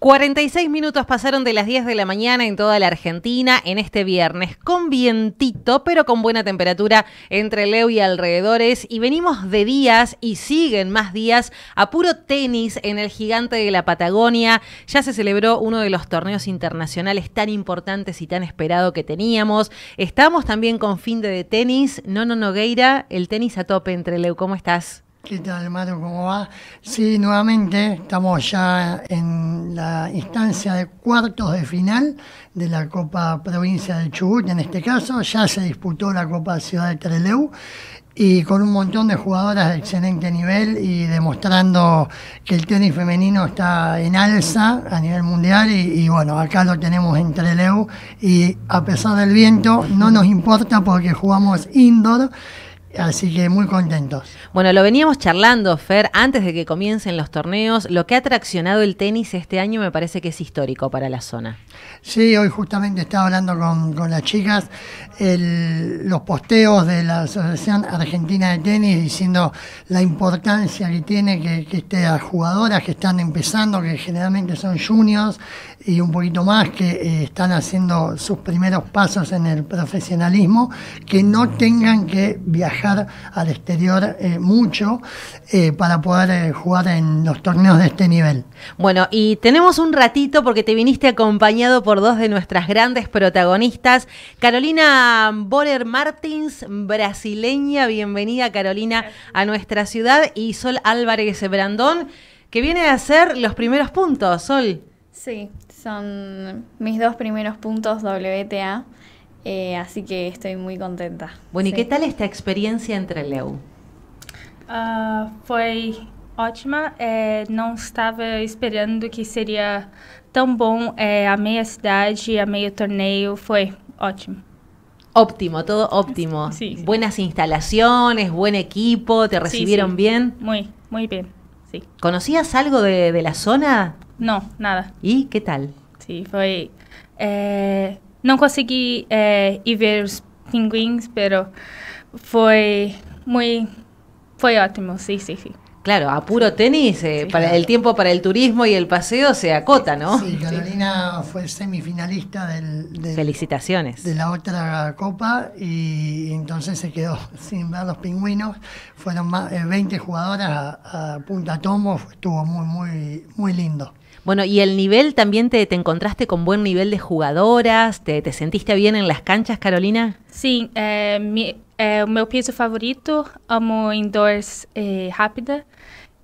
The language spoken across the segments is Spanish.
46 minutos pasaron de las 10 de la mañana en toda la Argentina en este viernes, con vientito, pero con buena temperatura entre Leo y alrededores. Y venimos de días y siguen más días a puro tenis en el gigante de la Patagonia. Ya se celebró uno de los torneos internacionales tan importantes y tan esperado que teníamos. Estamos también con fin de, de tenis. no, Nogueira, el tenis a tope entre Leo. ¿Cómo estás? ¿Qué tal, Maru? ¿Cómo va? Sí, nuevamente estamos ya en la instancia de cuartos de final de la Copa Provincia del Chubut, en este caso. Ya se disputó la Copa Ciudad de Trelew y con un montón de jugadoras de excelente nivel y demostrando que el tenis femenino está en alza a nivel mundial y, y bueno, acá lo tenemos en Trelew y a pesar del viento no nos importa porque jugamos indoor Así que muy contentos. Bueno, lo veníamos charlando, Fer, antes de que comiencen los torneos. Lo que ha traccionado el tenis este año me parece que es histórico para la zona. Sí, hoy justamente estaba hablando con, las chicas. los posteos de la Asociación Argentina de Tenis diciendo la importancia que tiene que, estén jugadoras que están empezando, que generalmente son juniors, y un poquito más que eh, están haciendo sus primeros pasos en el profesionalismo, que no tengan que viajar al exterior eh, mucho eh, para poder jugar en los torneos de este nivel. Bueno, y tenemos un ratito porque te viniste acompañado por dos de nuestras grandes protagonistas, Carolina Boller Martins, brasileña, bienvenida Carolina a nuestra ciudad, y Sol Álvarez Brandón, que viene a hacer los primeros puntos, Sol. Sí, son mis dos primeros puntos WTA, eh, así que estoy muy contenta. Bueno, ¿y qué tal esta experiencia entre leo Fue ah, Fue ótima, eh, no estaba esperando que sería tan bom. É, eh, y a y torneo fue torneo, ótimo. Óptimo, todo óptimo. Buenas instalaciones, buen equipo, ¿te recibieron sí, bien? Muy, muy bien, sí. ¿Conocías algo de, de la zona? No, nada. ¿Y qué tal? Sí, fue... Eh, no conseguí eh ir ver los pinguins, pero fue muy... Fue óptimo, sí, sí, sí. Claro, a puro tenis, eh, para el tiempo para el turismo y el paseo se acota, ¿no? Sí, Carolina fue semifinalista del, Felicitaciones. de la otra copa y entonces se quedó sin ver los pingüinos. Fueron más, 20 eh, jugadoras a, punta tomo. estuvo muy, muy, muy lindo. Bueno, y el nivel también te, te encontraste con buen nivel de jugadoras, te, sentiste bien en las canchas, Carolina? Sí, eh, mi eh, mi, piso favorito, amo indoors eh, rápida.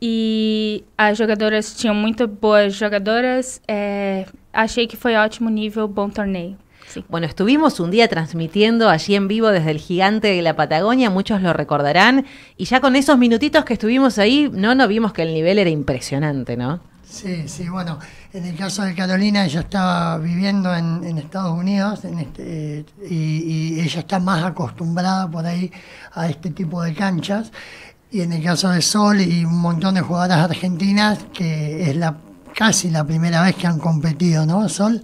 Y las jugadoras, tinham muito buenas jugadoras. achei que foi ótimo nível, bom torneio. Sí. Bueno, estuvimos un día transmitiendo allí en vivo desde el gigante de la Patagonia, muchos lo recordarán, y ya con esos minutitos que estuvimos ahí, no, no vimos que el nivel era impresionante, ¿no? Sí, sí, bueno, en el caso de Carolina, ella estaba viviendo en, Estados Unidos este, eh, y, ella está más acostumbrada por ahí a este tipo de canchas. Y en el caso de Sol y un montón de jugadoras argentinas, que es la casi la primera vez que han competido, ¿no, Sol?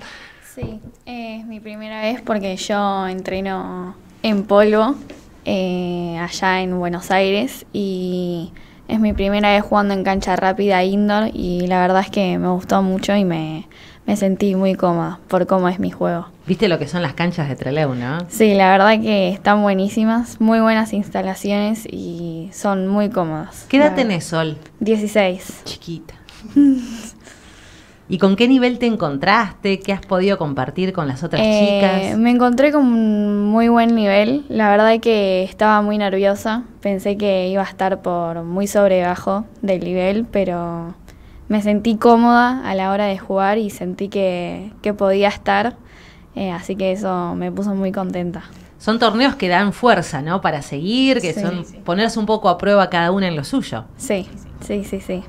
Sí, es mi primera vez porque yo entreno en polvo eh, allá en Buenos Aires y es mi primera vez jugando en cancha rápida indoor y la verdad es que me gustó mucho y me, sentí muy cómoda por cómo es mi juego. Viste lo que son las canchas de Trelew, ¿no? Sí, la verdad que están buenísimas, muy buenas instalaciones y son muy cómodas. ¿Qué edad tenés, Sol? 16. Chiquita. ¿Y con qué nivel te encontraste? ¿Qué has podido compartir con las otras eh, chicas? Me encontré con un muy buen nivel. La verdad que estaba muy nerviosa. Pensé que iba a estar por muy sobre bajo del nivel, pero me sentí cómoda a la hora de jugar y sentí que, podía estar. Eh, así que eso me puso muy contenta. Son torneos que dan fuerza, ¿no? Para seguir, que son ponerse un poco a prueba cada una en lo suyo. Sí, sí, sí, sí.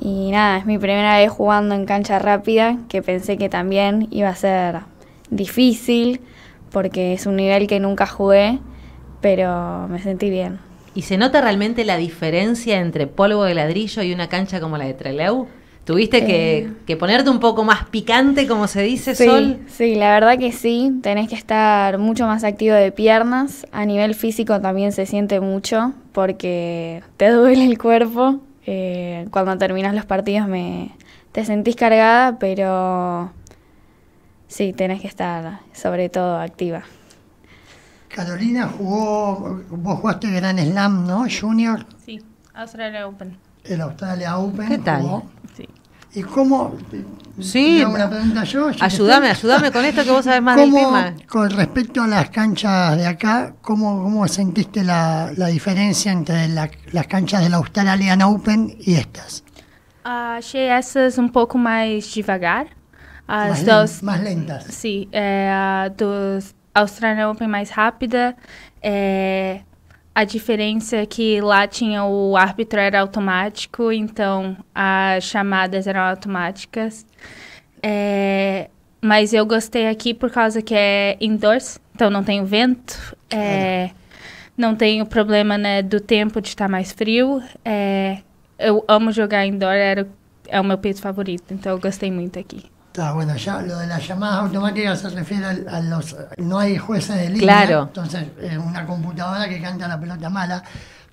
Y nada, es mi primera vez jugando en cancha rápida, que pensé que también iba a ser difícil, porque es un nivel que nunca jugué, pero me sentí bien. ¿Y se nota realmente la diferencia entre polvo de ladrillo y una cancha como la de Trelew? ¿Tuviste que, eh. ponerte un poco más picante, como se dice, Sol? Sí, la verdad que sí. Tenés que estar mucho más activo de piernas. A nivel físico también se siente mucho porque te duele el cuerpo eh, cuando terminas los partidos me, te sentís cargada, pero sí, tenés que estar sobre todo activa. Carolina jugó, vos jugaste Gran Slam, ¿no? Junior. Sí, Australia Open. El Australia Open. ¿Qué tal? ¿Y cómo? Sí, una pregunta yo, ayúdame, ayúdame con esto que vos sabés más del tema. Con respecto a las canchas de acá, ¿cómo, cómo sentiste la, la diferencia entre las canchas de la Australian Open y estas? achei es un poco más devagar. As ah, más dos, lentas. Sí, a eh, Australian Open más rápida. Eh, A diferença é que lá tinha o árbitro era automático, então as chamadas eram automáticas. É, mas eu gostei aqui por causa que é indoors, então não tem o vento, é, é né? não tem o problema né, do tempo de estar tá mais frio. É, eu amo jogar indoor, era, é o meu peito favorito, então eu gostei muito aqui. Está bueno, ya lo de las llamadas automáticas se refiere a, los. No hay jueces de línea. Claro. Entonces, es una computadora que canta la pelota mala.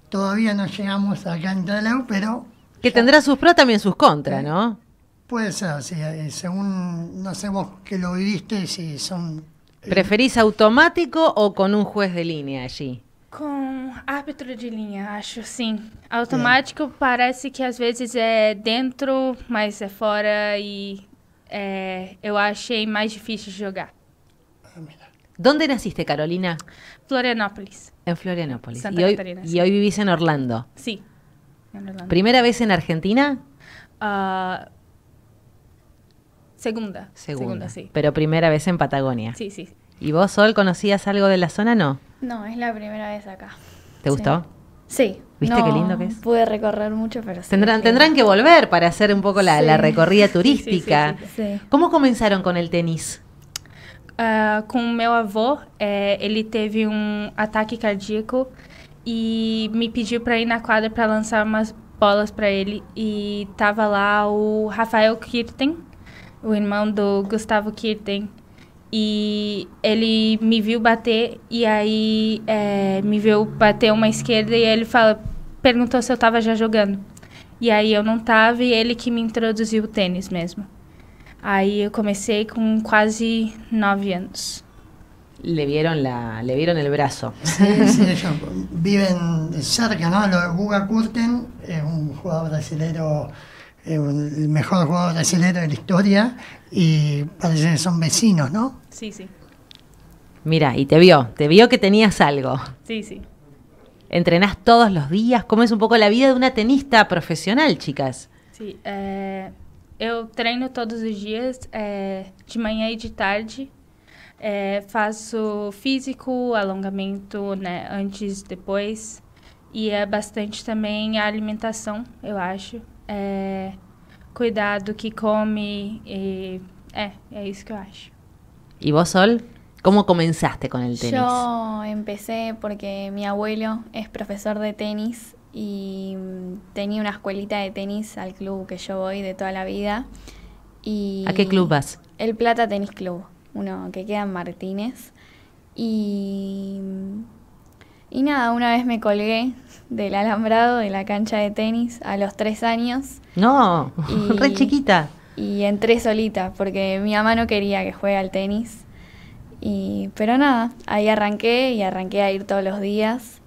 Todavía no llegamos a en pero. Que tendrá sus pros también sus contras, ¿no? Puede ser, sí. Eh, según. No sé vos que lo viviste, si son. Eh, ¿Preferís automático o con un juez de línea allí? Con árbitro de línea, acho sí. Automático parece que a veces es dentro, más es fuera y... Yo eh, achei difícil ah, ¿Dónde naciste, Carolina? Florianópolis. En Florianópolis. y, hoy, vivís en Orlando. Sí. ¿Primera vez en Argentina? Ah, segunda, segunda. sí. Pero primera vez en Patagonia. Sí, sí. ¿Y vos, Sol, conocías algo de la zona, no? No, es la primera vez acá. ¿Te gustó? Sí. ¿Viste no qué lindo que es? Pude recorrer mucho, pero sí, tendrán, tendrán que volver para hacer un poco la, sí. la recorrida turística. ¿Cómo comenzaron con el tenis? Uh, ah, com meu avô, eh, ele teve um ataque cardíaco e me pediu para ir na quadra para lançar umas bolas para ele. E tava lá o Rafael Kirten, o irmão do Gustavo Kirten, e ele me viu bater, e aí é, me viu bater uma esquerda, e ele fala, perguntou se eu tava já jogando. E aí eu não tava, e ele que me introduziu o tênis mesmo. Aí eu comecei com quase nove anos. Le vieron, la, le vieron el brazo. Sí, sí, viven cerca, ¿no? Guga Kurten es un jugador brasileño Eh, el mejor jugador brasileño de la historia y parece que son vecinos, ¿no? Sí, sí. Mira, y te vio, te vio que tenías algo. Sí, sí. ¿Entrenás todos los días? ¿Cómo es un poco la vida de una tenista profesional, chicas? Sí, yo eh, eu treino todos los días, eh, de mañana y e de tarde. Eh, faço físico, alongamento né, antes, después, y e es bastante también la alimentación, yo acho é, cuidar que come. E, y é, que vos, Sol? ¿Cómo comenzaste con el tenis? Yo empecé porque mi abuelo es profesor de tenis y mm, tenía una escuelita de tenis al club que yo voy de toda la vida. ¿A qué club vas? El Plata Tenis Club, uno que queda en Martínez. Y mm, y nada, una vez me colgué del alambrado de la cancha de tenis a los tres años. No, re chiquita. Y entré solita porque mi mamá no quería que juegue al tenis. Y, pero nada, ahí arranqué y arranqué a ir todos los días.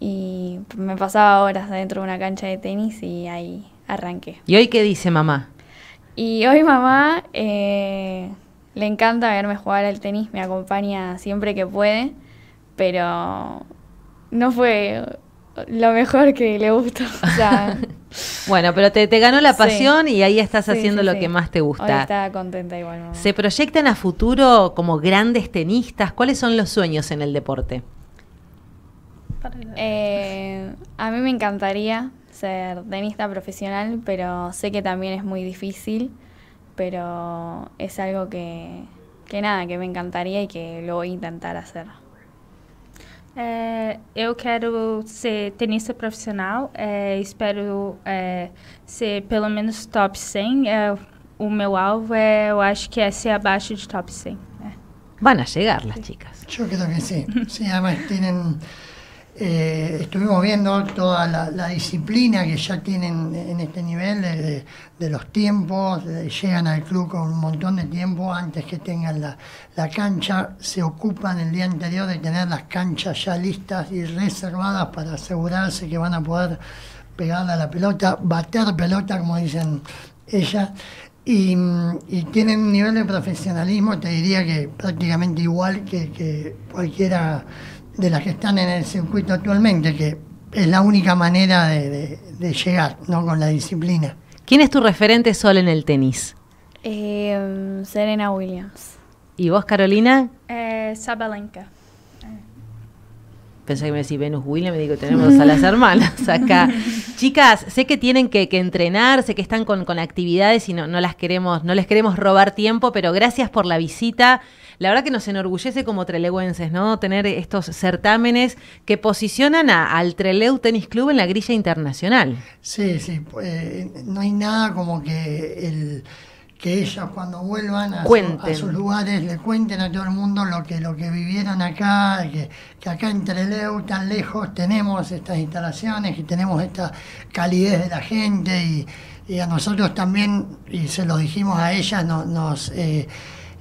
Y me pasaba horas adentro de una cancha de tenis y ahí arranqué. ¿Y hoy qué dice mamá? Y hoy mamá eh, le encanta verme jugar al tenis, me acompaña siempre que puede, pero no fue lo mejor que le gustó. bueno, pero te, ganó la pasión y ahí estás haciendo lo que más te gusta. Hoy está contenta igual. ¿Se proyectan a futuro como grandes tenistas? ¿Cuáles son los sueños en el deporte? Eh, a mí me encantaría ser tenista profesional, pero sé que también es muy difícil, pero es algo que, que nada, que me encantaría y que lo voy a intentar hacer. É, eu quero ser tenista profissional. É, espero é, ser pelo menos top 100. É, o meu alvo é, eu acho que é ser abaixo de top 100. Né? Van a chegar las chicas. Eu creo que Sim, Sí, además tienen Eh, estuvimos viendo toda la, disciplina que ya tienen en este nivel de, los tiempos, llegan al club con un montón de tiempo antes que tengan la, cancha, se ocupan el día anterior de tener las canchas ya listas y reservadas para asegurarse que van a poder pegarle a la pelota, bater pelota, como dicen ellas y, tienen un nivel de profesionalismo, te diría que prácticamente igual que cualquiera de las que están en el circuito actualmente, que es la única manera de, llegar, ¿no? Con la disciplina. ¿Quién es tu referente solo en el tenis? Eh, Serena Williams. ¿Y vos, Carolina? Eh, Sabalenka. Pensé que me decís Venus Williams, me digo, tenemos a las hermanas acá. Chicas, sé que tienen que, entrenar, sé que están con, actividades y no, no, las queremos, no les queremos robar tiempo, pero gracias por la visita. La verdad que nos enorgullece como trelewenses, ¿no? Tener estos certámenes que posicionan al Treleu Tenis Club en la grilla internacional. Sí, sí, eh, no hay nada como que el que ellas cuando vuelvan a, sus lugares le cuenten a todo el mundo lo que, lo que vivieron acá, que, acá en Treleu, tan lejos, tenemos estas instalaciones y tenemos esta calidez de la gente y, a nosotros también, y se lo dijimos a ellas, nos... Eh,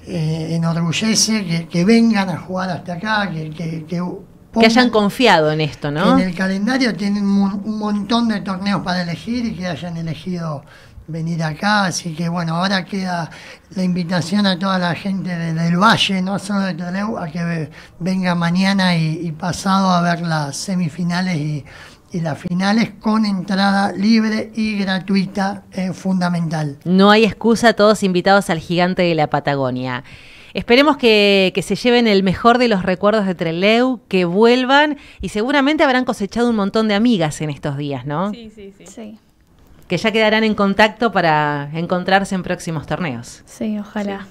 eh enorgullece que, vengan a jugar hasta acá, que, que, que hayan confiado en esto, ¿no? En el calendario tienen un, un, montón de torneos para elegir y que hayan elegido venir acá, así que bueno, ahora queda la invitación a toda la gente del Valle, no solo de Trelew, a que venga mañana y, pasado a ver las semifinales y, las finales con entrada libre y gratuita, fundamental. No hay excusa, todos invitados al gigante de la Patagonia. Esperemos que, se lleven el mejor de los recuerdos de Treleu, que vuelvan y seguramente habrán cosechado un montón de amigas en estos días, ¿no? sí, sí. sí que ya quedarán en contacto para encontrarse en próximos torneos. Sí, ojalá.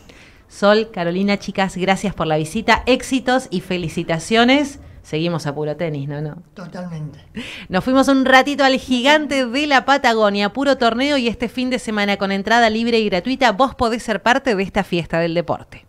Sol, Carolina, chicas, gracias por la visita, éxitos y felicitaciones. Seguimos a puro tenis, ¿no? no. Totalmente. Nos fuimos un ratito al gigante de la Patagonia, puro torneo y este fin de semana con entrada libre y gratuita, vos podés ser parte de esta fiesta del deporte.